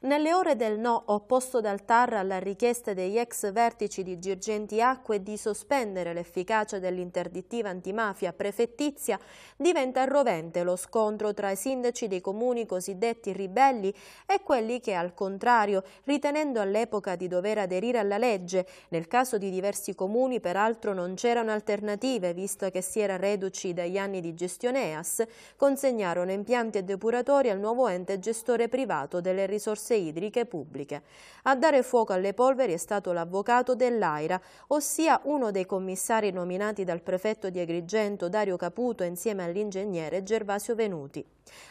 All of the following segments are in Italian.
Nelle ore del no opposto dal TAR alla richiesta degli ex vertici di Girgenti Acque di sospendere l'efficacia dell'interdittiva antimafia prefettizia, diventa rovente lo scontro tra i sindaci dei comuni cosiddetti ribelli e quelli che, al contrario, ritenendo all'epoca di dover aderire alla legge, nel caso di diversi comuni peraltro non c'erano alternative visto che si era reduci dagli anni di gestione EAS, consegnarono impianti e depuratori al nuovo ente gestore privato delle risorse risorse idriche pubbliche. A dare fuoco alle polveri è stato l'avvocato dell'AIRA, ossia uno dei commissari nominati dal prefetto di Agrigento Dario Caputo insieme all'ingegnere Gervasio Venuti.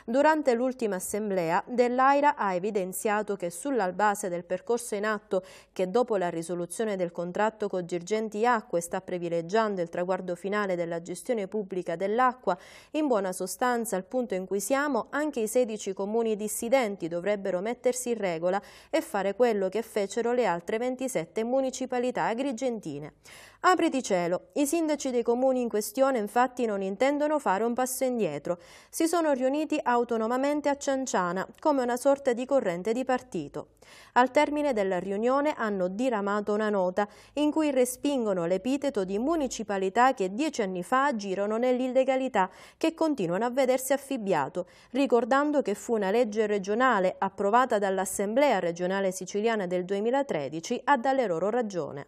Durante l'ultima assemblea dell'AIRA ha evidenziato che sulla base del percorso in atto che dopo la risoluzione del contratto con Girgenti Acque sta privilegiando il traguardo finale della gestione pubblica dell'acqua, in buona sostanza al punto in cui siamo anche i 16 comuni dissidenti dovrebbero mettersi mettersi in regola e fare quello che fecero le altre 27 municipalità agrigentine. Apri di cielo. I sindaci dei comuni in questione infatti non intendono fare un passo indietro. Si sono riuniti autonomamente a Cianciana, come una sorta di corrente di partito. Al termine della riunione hanno diramato una nota in cui respingono l'epiteto di municipalità che dieci anni fa agirono nell'illegalità che continuano a vedersi affibbiato, ricordando che fu una legge regionale approvata dall'Assemblea regionale siciliana del 2013 a dare loro ragione.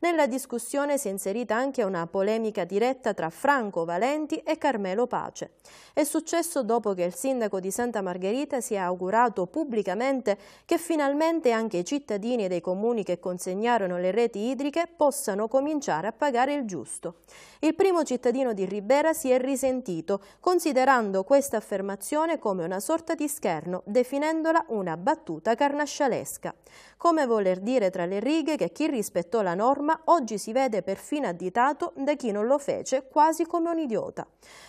Nella discussione si è inserita anche una polemica diretta tra Franco Valenti e Carmelo Pace. È successo dopo che il sindaco di Santa Margherita si è augurato pubblicamente che finalmente anche i cittadini dei comuni che consegnarono le reti idriche possano cominciare a pagare il giusto. Il primo cittadino di Ribera si è risentito, considerando questa affermazione come una sorta di scherno, definendola una battuta carnascialesca. Come voler dire tra le righe che chi rispettò la norma programma oggi si vede perfino additato da chi non lo fece quasi come un idiota.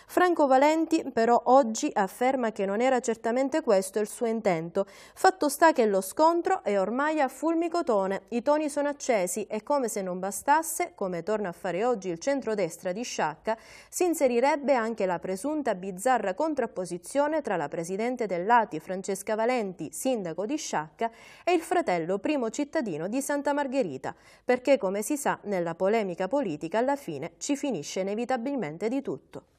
Franco Valenti però oggi afferma che non era certamente questo il suo intento. Fatto sta che lo scontro è ormai a fulmicotone, i toni sono accesi e come se non bastasse, come torna a fare oggi il centrodestra di Sciacca, si inserirebbe anche la presunta bizzarra contrapposizione tra la presidente dell'ATI Francesca Valenti, sindaco di Sciacca, e il fratello primo cittadino di Santa Margherita, perché come si si sa, nella polemica politica alla fine ci finisce inevitabilmente di tutto.